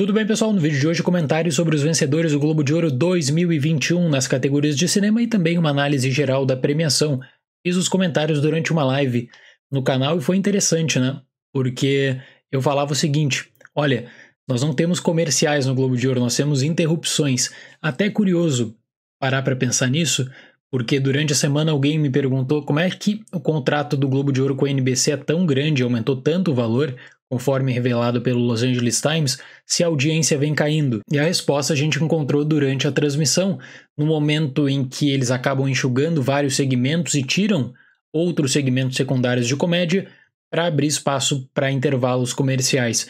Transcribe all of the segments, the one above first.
Tudo bem, pessoal? No vídeo de hoje, comentários sobre os vencedores do Globo de Ouro 2021 nas categorias de cinema e também uma análise geral da premiação. Fiz os comentários durante uma live no canal e foi interessante, né? Porque eu falava o seguinte: olha, nós não temos comerciais no Globo de Ouro, nós temos interrupções. Até curioso parar para pensar nisso, porque durante a semana alguém me perguntou como é que o contrato do Globo de Ouro com a NBC é tão grande, aumentou tanto o valor, conforme revelado pelo Los Angeles Times, se a audiência vem caindo. E a resposta a gente encontrou durante a transmissão, no momento em que eles acabam enxugando vários segmentos e tiram outros segmentos secundários de comédia para abrir espaço para intervalos comerciais.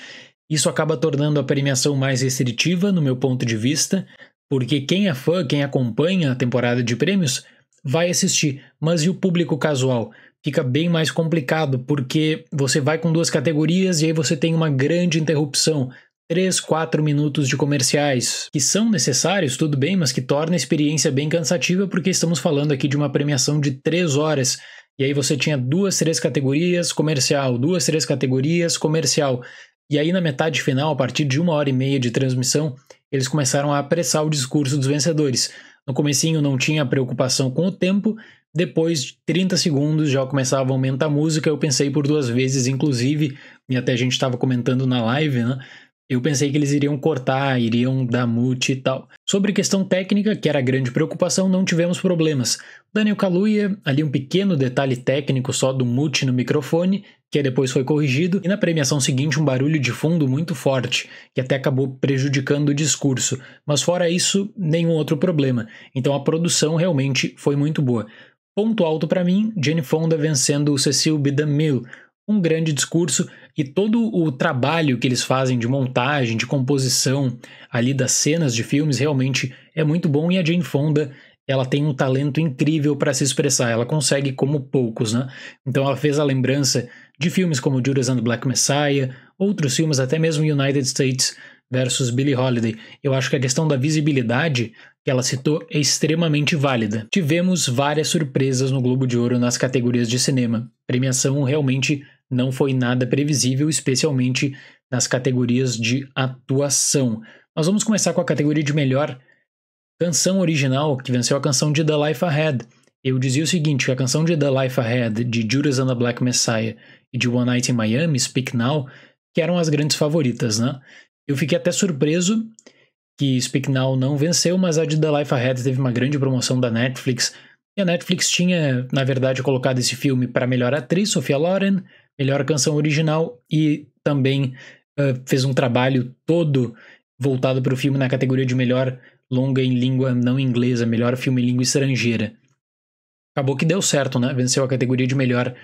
Isso acaba tornando a premiação mais restritiva, no meu ponto de vista, porque quem é fã, quem acompanha a temporada de prêmios, vai assistir, mas e o público casual? fica bem mais complicado, porque você vai com duas categorias e aí você tem uma grande interrupção. 3, 4 minutos de comerciais, que são necessários, tudo bem, mas que torna a experiência bem cansativa, porque estamos falando aqui de uma premiação de 3 horas. E aí você tinha duas, três categorias comercial, duas, três categorias comercial. E aí na metade final, a partir de uma hora e meia de transmissão, eles começaram a apressar o discurso dos vencedores. No comecinho não tinha preocupação com o tempo, depois de 30 segundos já começava a aumentar a música, eu pensei por duas vezes, inclusive, e até a gente estava comentando na live, né? Eu pensei que eles iriam cortar, iriam dar mute e tal. Sobre questão técnica, que era grande preocupação, não tivemos problemas. Daniel Kaluuya, ali um pequeno detalhe técnico só do mute no microfone, que depois foi corrigido, e na premiação seguinte um barulho de fundo muito forte, que até acabou prejudicando o discurso. Mas fora isso, nenhum outro problema. Então a produção realmente foi muito boa. Ponto alto para mim, Jane Fonda vencendo o Cecil B. DeMille. Um grande discurso e todo o trabalho que eles fazem de montagem, de composição ali das cenas de filmes realmente é muito bom e a Jane Fonda ela tem um talento incrível para se expressar, ela consegue como poucos, né? Então ela fez a lembrança de filmes como Judas and the Black Messiah, outros filmes, até mesmo United States versus Billie Holiday. Eu acho que a questão da visibilidade que ela citou é extremamente válida. Tivemos várias surpresas no Globo de Ouro nas categorias de cinema. A premiação realmente não foi nada previsível, especialmente nas categorias de atuação. Mas vamos começar com a categoria de melhor canção original, que venceu a canção de The Life Ahead. Eu dizia o seguinte, que a canção de The Life Ahead, de Judas and the Black Messiah e de One Night in Miami, Speak Now, que eram as grandes favoritas, né? Eu fiquei até surpreso que Speak Now não venceu, mas a de The Life Ahead teve uma grande promoção da Netflix. E a Netflix tinha, na verdade, colocado esse filme para melhor atriz, Sofia Loren, melhor canção original e também uh, fez um trabalho todo voltado para o filme na categoria de melhor longa em língua não inglesa, melhor filme em língua estrangeira. Acabou que deu certo, né? Venceu a categoria de melhor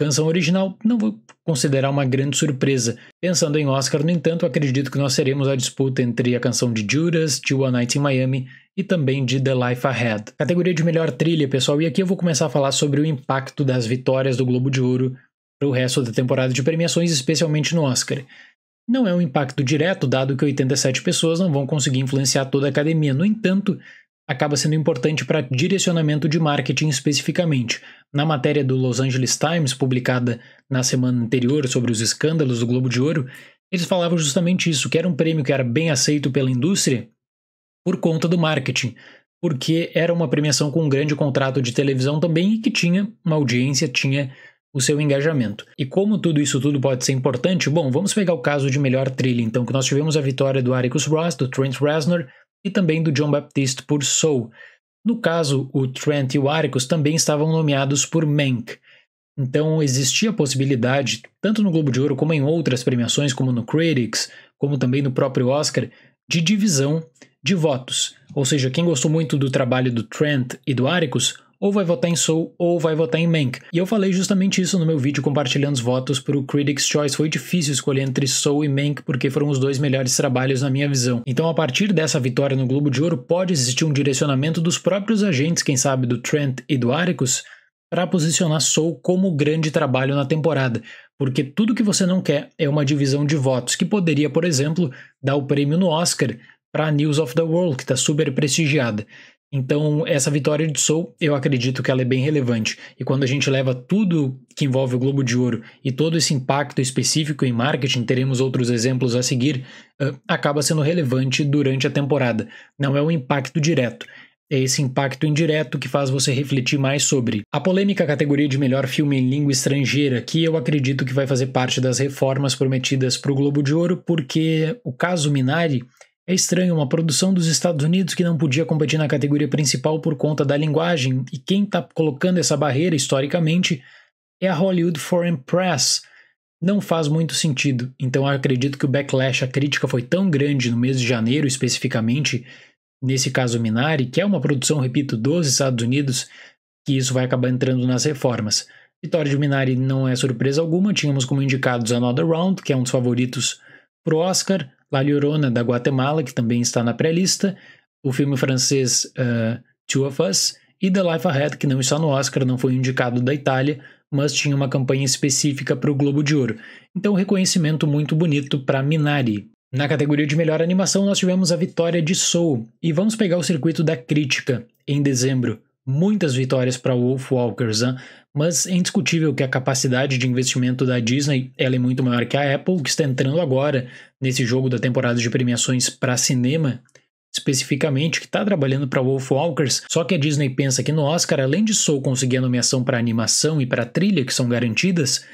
Canção original não vou considerar uma grande surpresa. Pensando em Oscar, no entanto, acredito que nós teremos a disputa entre a canção de Judas, de One Night in Miami e também de The Life Ahead. Categoria de melhor trilha, pessoal, e aqui eu vou começar a falar sobre o impacto das vitórias do Globo de Ouro para o resto da temporada de premiações, especialmente no Oscar. Não é um impacto direto, dado que 87 pessoas não vão conseguir influenciar toda a academia. No entanto, acaba sendo importante para direcionamento de marketing especificamente. Na matéria do Los Angeles Times, publicada na semana anterior sobre os escândalos do Globo de Ouro, eles falavam justamente isso, que era um prêmio que era bem aceito pela indústria por conta do marketing, porque era uma premiação com um grande contrato de televisão também e que tinha uma audiência, tinha o seu engajamento. E como tudo isso tudo pode ser importante, bom, vamos pegar o caso de melhor trilha, então, que nós tivemos a vitória do Atticus Ross, do Trent Reznor, e também do John Baptiste por Soul. No caso, o Trent e o Arcos também estavam nomeados por Mank. Então existia a possibilidade, tanto no Globo de Ouro como em outras premiações, como no Critics, como também no próprio Oscar, de divisão de votos. Ou seja, quem gostou muito do trabalho do Trent e do Arcos ou vai votar em Soul ou vai votar em Mank. E eu falei justamente isso no meu vídeo compartilhando os votos para o Critics' Choice. Foi difícil escolher entre Soul e Mank porque foram os dois melhores trabalhos na minha visão. Então, a partir dessa vitória no Globo de Ouro, pode existir um direcionamento dos próprios agentes, quem sabe do Trent e do Aricus, para posicionar Soul como grande trabalho na temporada, porque tudo que você não quer é uma divisão de votos, que poderia, por exemplo, dar o prêmio no Oscar para News of the World, que está super prestigiada. Então, essa vitória de Soul, eu acredito que ela é bem relevante. E quando a gente leva tudo que envolve o Globo de Ouro e todo esse impacto específico em marketing, teremos outros exemplos a seguir, acaba sendo relevante durante a temporada. Não é um impacto direto. É esse impacto indireto que faz você refletir mais sobre. A polêmica categoria de melhor filme em língua estrangeira, que eu acredito que vai fazer parte das reformas prometidas para o Globo de Ouro, porque o caso Minari é estranho, uma produção dos Estados Unidos que não podia competir na categoria principal por conta da linguagem, e quem está colocando essa barreira historicamente é a Hollywood Foreign Press. Não faz muito sentido, então acredito que o backlash, a crítica foi tão grande no mês de janeiro especificamente, nesse caso Minari, que é uma produção, repito, dos Estados Unidos, que isso vai acabar entrando nas reformas. Vitória de Minari não é surpresa alguma, tínhamos como indicados Another Round, que é um dos favoritos pro Oscar, La Llorona, da Guatemala, que também está na pré-lista, o filme francês uh, Two of Us e The Life Ahead, que não está no Oscar, não foi indicado da Itália, mas tinha uma campanha específica para o Globo de Ouro. Então, reconhecimento muito bonito para Minari. Na categoria de melhor animação, nós tivemos a vitória de Soul, e vamos pegar o circuito da crítica em dezembro. Muitas vitórias para Wolf Walkers, hein? mas é indiscutível que a capacidade de investimento da Disney ela é muito maior que a Apple, que está entrando agora nesse jogo da temporada de premiações para cinema, especificamente, que está trabalhando para Wolfwalkers, só que a Disney pensa que no Oscar, além de Soul conseguir a nomeação para animação e para trilha, que são garantidas,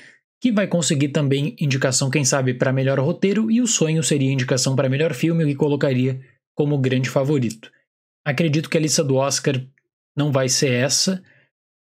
que vai conseguir também indicação, quem sabe, para melhor roteiro, e o sonho seria indicação para melhor filme, o que colocaria como grande favorito. Acredito que a lista do Oscar não vai ser essa.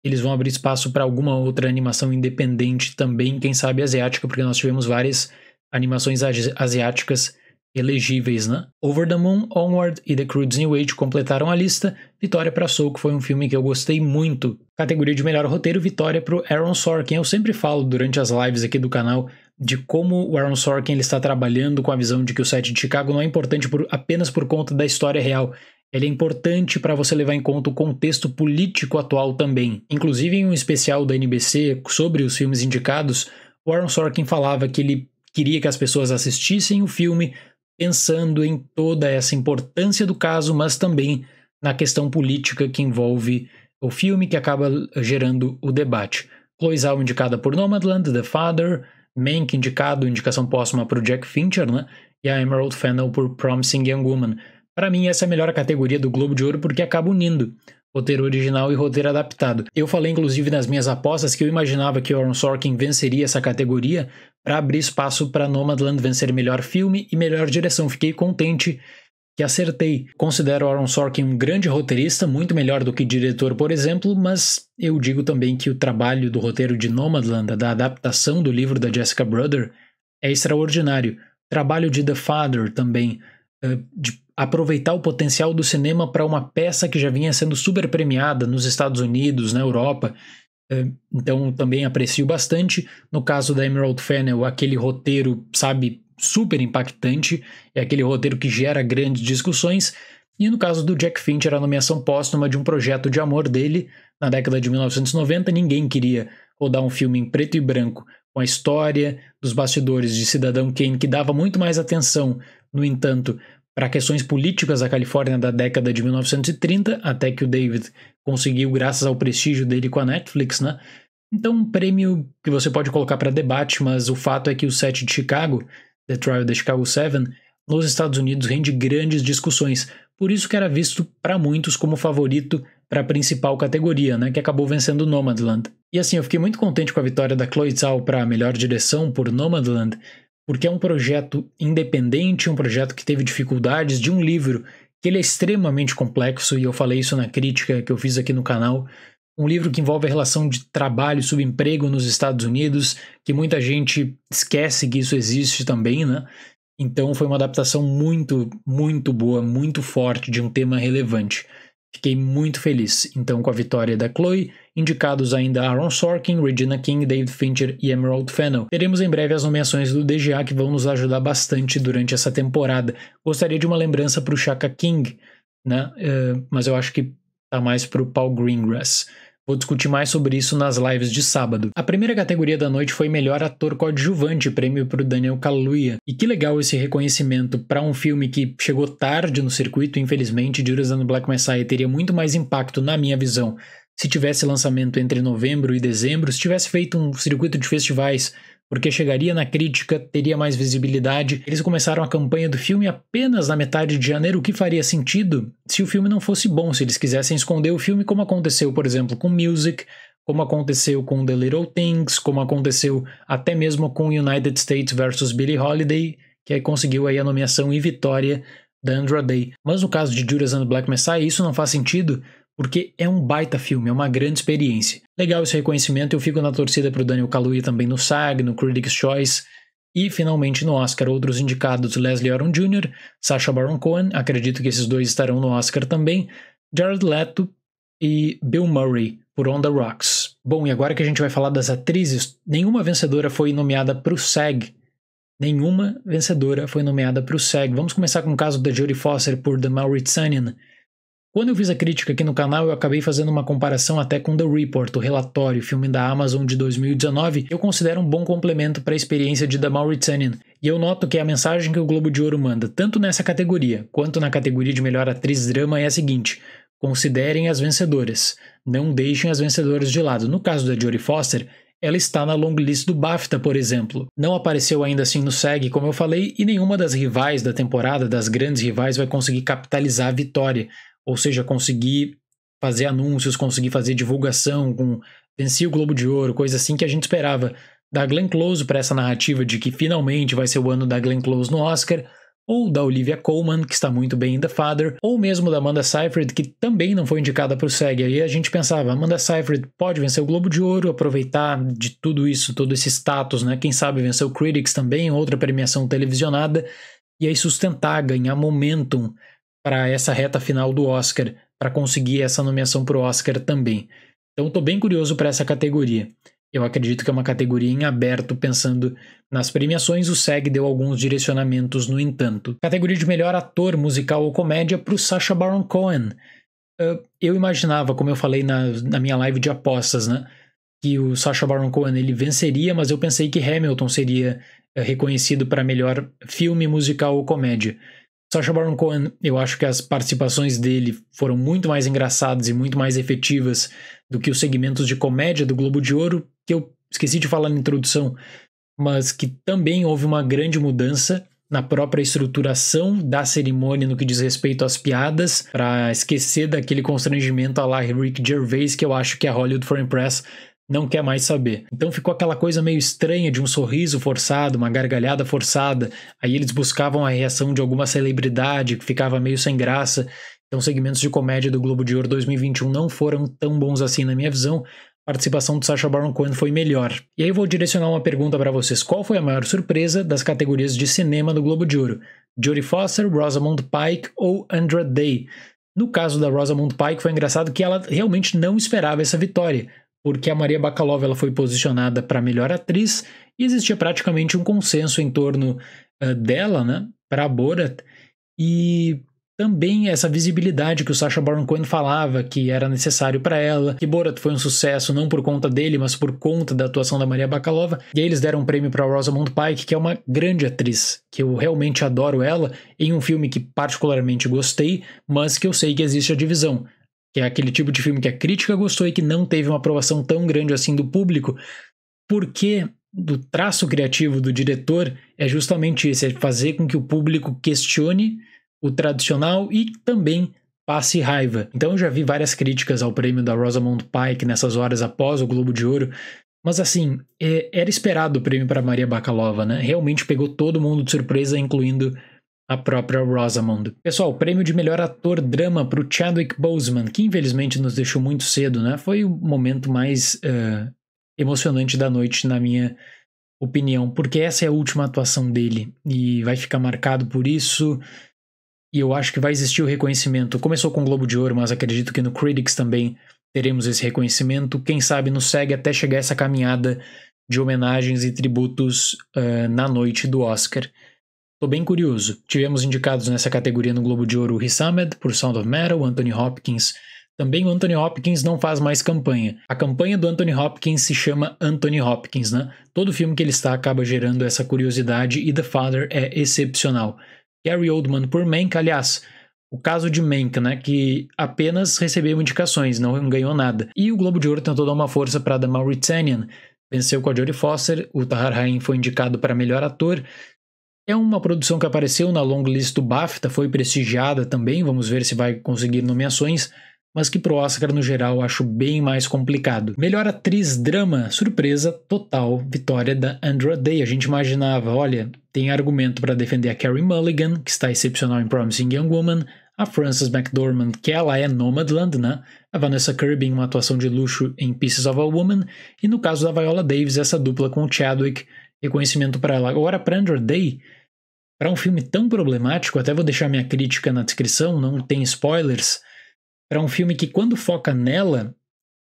Eles vão abrir espaço para alguma outra animação independente também, quem sabe asiática, porque nós tivemos várias animações asiáticas elegíveis, né? Over the Moon, Onward e The Crude's New Age completaram a lista. Vitória para Soul, que foi um filme que eu gostei muito. Categoria de melhor roteiro, vitória para Aaron Sorkin. Eu sempre falo durante as lives aqui do canal de como o Aaron Sorkin ele está trabalhando com a visão de que o set de Chicago não é importante por, apenas por conta da história real. Ele é importante para você levar em conta o contexto político atual também. Inclusive, em um especial da NBC sobre os filmes indicados, o Aaron Sorkin falava que ele queria que as pessoas assistissem o filme pensando em toda essa importância do caso, mas também na questão política que envolve o filme que acaba gerando o debate. Chloe Zhao indicada por Nomadland, The Father, Mank indicado, indicação póstuma para Jack Fincher, né? E a Emerald Fennel por Promising Young Woman. Para mim, essa é a melhor categoria do Globo de Ouro porque acaba unindo roteiro original e roteiro adaptado. Eu falei, inclusive, nas minhas apostas que eu imaginava que Aaron Sorkin venceria essa categoria para abrir espaço para Nomadland vencer melhor filme e melhor direção. Fiquei contente que acertei. Considero Aaron Sorkin um grande roteirista, muito melhor do que diretor, por exemplo, mas eu digo também que o trabalho do roteiro de Nomadland, da adaptação do livro da Jessica Brother, é extraordinário. Trabalho de The Father também, eh, de aproveitar o potencial do cinema para uma peça que já vinha sendo super premiada nos Estados Unidos, na Europa. É, então também aprecio bastante. No caso da Emerald Fennel, aquele roteiro, sabe, super impactante, é aquele roteiro que gera grandes discussões. E no caso do Jack Fincher, a nomeação póstuma de um projeto de amor dele, na década de 1990, ninguém queria rodar um filme em preto e branco com a história dos bastidores de Cidadão Kane, que dava muito mais atenção, no entanto, para questões políticas da Califórnia é da década de 1930, até que o David conseguiu graças ao prestígio dele com a Netflix, né? Então, um prêmio que você pode colocar para debate, mas o fato é que o set de Chicago, The Trial of the Chicago Seven, nos Estados Unidos rende grandes discussões, por isso que era visto para muitos como favorito para a principal categoria, né, que acabou vencendo Nomadland. E assim, eu fiquei muito contente com a vitória da Chloe Zhao para a melhor direção por Nomadland, porque é um projeto independente, um projeto que teve dificuldades de um livro que ele é extremamente complexo e eu falei isso na crítica que eu fiz aqui no canal. Um livro que envolve a relação de trabalho e subemprego nos Estados Unidos, que muita gente esquece que isso existe também, né? Então foi uma adaptação muito, muito boa, muito forte de um tema relevante. Fiquei muito feliz, então, com a vitória da Chloe, indicados ainda Aaron Sorkin, Regina King, David Fincher e Emerald Fennel. Teremos em breve as nomeações do DGA que vão nos ajudar bastante durante essa temporada. Gostaria de uma lembrança para o Chaka King, né? Uh, mas eu acho que tá mais para o Paul Greengrass. Vou discutir mais sobre isso nas lives de sábado. A primeira categoria da noite foi melhor ator coadjuvante, prêmio para o Daniel Kaluuya. E que legal esse reconhecimento para um filme que chegou tarde no circuito, infelizmente, Judas and the Black Messiah teria muito mais impacto na minha visão se tivesse lançamento entre novembro e dezembro, se tivesse feito um circuito de festivais porque chegaria na crítica, teria mais visibilidade. Eles começaram a campanha do filme apenas na metade de janeiro, o que faria sentido se o filme não fosse bom, se eles quisessem esconder o filme, como aconteceu, por exemplo, com Music, como aconteceu com The Little Things, como aconteceu até mesmo com United States vs. Billie Holiday, que aí conseguiu aí a nomeação e vitória da Andra Day. Mas no caso de Judas and the Black Messiah, isso não faz sentido, porque é um baita filme, é uma grande experiência. Legal esse reconhecimento, eu fico na torcida para o Daniel Kaluuya também no SAG, no Critics' Choice e finalmente no Oscar. Outros indicados: Leslie Aron Jr., Sacha Baron Cohen, acredito que esses dois estarão no Oscar também, Jared Leto e Bill Murray por On the Rocks. Bom, e agora que a gente vai falar das atrizes, nenhuma vencedora foi nomeada para o SAG. Nenhuma vencedora foi nomeada para o SAG. Vamos começar com o caso da Jodie Foster por The Mauritanian. Quando eu fiz a crítica aqui no canal, eu acabei fazendo uma comparação até com The Report, o relatório, filme da Amazon de 2019, que eu considero um bom complemento para a experiência de The Mauritanian. E eu noto que a mensagem que o Globo de Ouro manda, tanto nessa categoria quanto na categoria de melhor atriz drama, é a seguinte: considerem as vencedoras, não deixem as vencedoras de lado. No caso da Jodie Foster, ela está na long list do BAFTA, por exemplo. Não apareceu ainda assim no SEG, como eu falei, e nenhuma das rivais da temporada, das grandes rivais, vai conseguir capitalizar a vitória ou seja, conseguir fazer anúncios, conseguir fazer divulgação com vencer o Globo de Ouro, coisa assim que a gente esperava da Glenn Close para essa narrativa de que finalmente vai ser o ano da Glenn Close no Oscar, ou da Olivia Colman, que está muito bem em The Father, ou mesmo da Amanda Seyfried, que também não foi indicada para o SEG. Aí a gente pensava, Amanda Seyfried pode vencer o Globo de Ouro, aproveitar de tudo isso, todo esse status, né? Quem sabe vencer o Critics também, outra premiação televisionada, e aí sustentar, ganhar momentum para essa reta final do Oscar, para conseguir essa nomeação para o Oscar também. Então estou bem curioso para essa categoria. Eu acredito que é uma categoria em aberto, pensando nas premiações, o SEG deu alguns direcionamentos, no entanto. Categoria de melhor ator musical ou comédia para o Sacha Baron Cohen. Ah, eu imaginava, como eu falei na, na minha live de apostas, né? que o Sacha Baron Cohen ele venceria, mas eu pensei que Hamilton seria eh, reconhecido para melhor filme musical ou comédia. Sacha Baron Cohen, eu acho que as participações dele foram muito mais engraçadas e muito mais efetivas do que os segmentos de comédia do Globo de Ouro, que eu esqueci de falar na introdução, mas que também houve uma grande mudança na própria estruturação da cerimônia no que diz respeito às piadas, para esquecer daquele constrangimento a lá Rick Gervais que eu acho que a é Hollywood Foreign Press não quer mais saber. Então ficou aquela coisa meio estranha de um sorriso forçado, uma gargalhada forçada. Aí eles buscavam a reação de alguma celebridade que ficava meio sem graça. Então segmentos de comédia do Globo de Ouro 2021 não foram tão bons assim na minha visão. A participação do Sacha Baron Cohen foi melhor. E aí eu vou direcionar uma pergunta para vocês. Qual foi a maior surpresa das categorias de cinema do Globo de Ouro? Jodie Foster, Rosamund Pike ou Andra Day? No caso da Rosamund Pike, foi engraçado que ela realmente não esperava essa vitória porque a Maria Bakalova ela foi posicionada para melhor atriz e existia praticamente um consenso em torno uh, dela, né, para Borat. E também essa visibilidade que o Sacha Baron Cohen falava que era necessário para ela, que Borat foi um sucesso não por conta dele, mas por conta da atuação da Maria Bakalova. E aí eles deram um prêmio para Rosamund Pike, que é uma grande atriz, que eu realmente adoro ela, em um filme que particularmente gostei, mas que eu sei que existe a divisão que é aquele tipo de filme que a crítica gostou e que não teve uma aprovação tão grande assim do público, porque do traço criativo do diretor é justamente esse, é fazer com que o público questione o tradicional e também passe raiva. Então eu já vi várias críticas ao prêmio da Rosamund Pike nessas horas após o Globo de Ouro, mas assim, é, era esperado o prêmio para Maria Bakalova, né? Realmente pegou todo mundo de surpresa, incluindo a própria Rosamund. Pessoal, o prêmio de melhor ator drama para o Chadwick Boseman, que infelizmente nos deixou muito cedo, né? Foi o momento mais uh, emocionante da noite, na minha opinião, porque essa é a última atuação dele e vai ficar marcado por isso. E eu acho que vai existir o reconhecimento. Começou com o Globo de Ouro, mas acredito que no Critics também teremos esse reconhecimento. Quem sabe nos segue até chegar essa caminhada de homenagens e tributos uh, na noite do Oscar. Tô bem curioso. Tivemos indicados nessa categoria no Globo de Ouro o Hissamed, por Sound of Metal, Anthony Hopkins. Também o Anthony Hopkins não faz mais campanha. A campanha do Anthony Hopkins se chama Anthony Hopkins, né? Todo filme que ele está acaba gerando essa curiosidade e The Father é excepcional. Gary Oldman por Mank, aliás, o caso de Mank, né, que apenas recebeu indicações, não ganhou nada. E o Globo de Ouro tentou dar uma força para The Mauritanian, venceu com a Jodie Foster, o Tahar Rahim foi indicado para melhor ator, é uma produção que apareceu na long list do BAFTA, foi prestigiada também, vamos ver se vai conseguir nomeações, mas que pro Oscar no geral acho bem mais complicado. Melhor atriz drama, surpresa total, vitória da Andra Day. A gente imaginava, olha, tem argumento para defender a Carrie Mulligan, que está excepcional em Promising Young Woman, a Frances McDormand, que ela é Nomadland, né? A Vanessa Kirby em uma atuação de luxo em Pieces of a Woman, e no caso da Viola Davis, essa dupla com o Chadwick, reconhecimento para ela. Agora, para Andrew Day, para um filme tão problemático, até vou deixar minha crítica na descrição, não tem spoilers. Para um filme que, quando foca nela,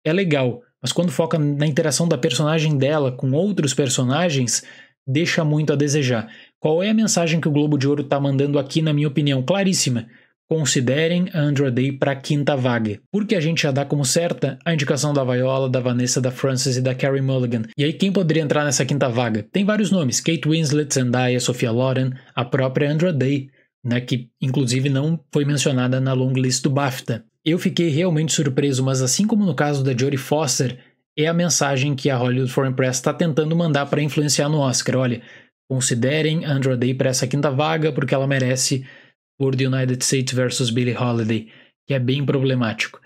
é legal, mas quando foca na interação da personagem dela com outros personagens, deixa muito a desejar. Qual é a mensagem que o Globo de Ouro está mandando aqui, na minha opinião? Claríssima. Considerem a Andra Day para a quinta vaga, porque a gente já dá como certa a indicação da Viola, da Vanessa, da Frances e da Carrie Mulligan. E aí quem poderia entrar nessa quinta vaga? Tem vários nomes: Kate Winslet, Zendaya, Sophia Loren, a própria Andra Day, né, que inclusive não foi mencionada na long list do BAFTA. Eu fiquei realmente surpreso, mas assim como no caso da Jodie Foster, é a mensagem que a Hollywood Foreign Press está tentando mandar para influenciar no Oscar. Olha, considerem Andra Day para essa quinta vaga porque ela merece por The United States versus Billie Holiday, que é bem problemático.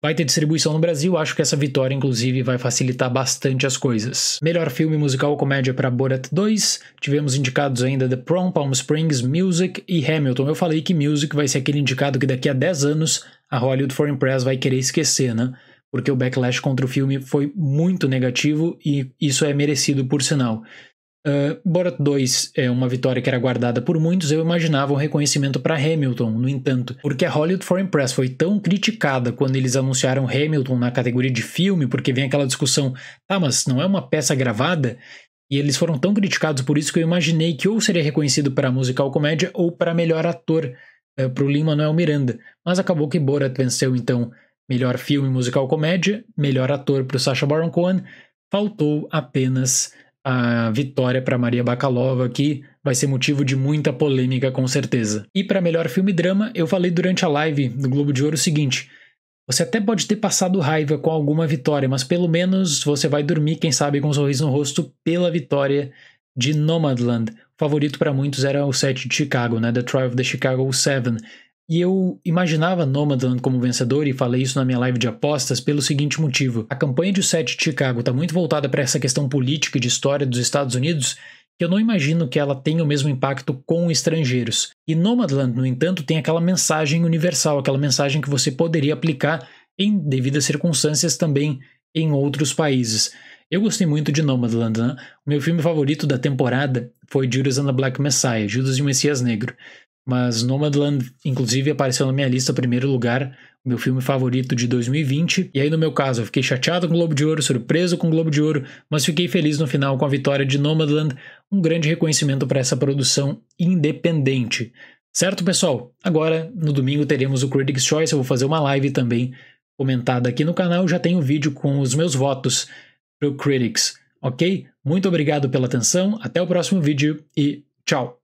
Vai ter distribuição no Brasil, acho que essa vitória, inclusive, vai facilitar bastante as coisas. Melhor filme musical ou comédia para Borat 2, tivemos indicados ainda The Prom, Palm Springs, Music e Hamilton. Eu falei que Music vai ser aquele indicado que daqui a 10 anos a Hollywood Foreign Press vai querer esquecer, né? Porque o backlash contra o filme foi muito negativo e isso é merecido por sinal. Uh, Borat 2 é uma vitória que era guardada por muitos, eu imaginava um reconhecimento para Hamilton, no entanto, porque a Hollywood Foreign Press foi tão criticada quando eles anunciaram Hamilton na categoria de filme, porque vem aquela discussão, tá, mas não é uma peça gravada? E eles foram tão criticados por isso que eu imaginei que ou seria reconhecido para musical comédia ou para melhor ator, uh, ah, para o Lin-Manuel Miranda, mas acabou que Borat venceu então melhor filme musical comédia, melhor ator para o Sacha Baron Cohen, faltou apenas a vitória para Maria Bakalova, que vai ser motivo de muita polêmica com certeza. E para melhor filme drama, eu falei durante a live do Globo de Ouro o seguinte: você até pode ter passado raiva com alguma vitória, mas pelo menos você vai dormir, quem sabe, com um sorriso no rosto pela vitória de Nomadland. O favorito para muitos era o 7 de Chicago, né? The Trial of the Chicago 7. E eu imaginava Nomadland como vencedor e falei isso na minha live de apostas pelo seguinte motivo. A campanha de set de Chicago está muito voltada para essa questão política e de história dos Estados Unidos, que eu não imagino que ela tenha o mesmo impacto com estrangeiros. E Nomadland, no entanto, tem aquela mensagem universal, aquela mensagem que você poderia aplicar em devidas circunstâncias também em outros países. Eu gostei muito de Nomadland, né? O meu filme favorito da temporada foi Judas and the Black Messiah, Judas e o Messias Negro. Mas Nomadland, inclusive, apareceu na minha lista primeiro lugar, meu filme favorito de 2020. E aí, no meu caso, eu fiquei chateado com o Globo de Ouro, surpreso com o Globo de Ouro, mas fiquei feliz no final com a vitória de Nomadland, um grande reconhecimento para essa produção independente. Certo, pessoal? Agora, no domingo, teremos o Critics' Choice. Eu vou fazer uma live também comentada aqui no canal. Já tem um vídeo com os meus votos para o Critics, ok? Muito obrigado pela atenção, até o próximo vídeo e tchau!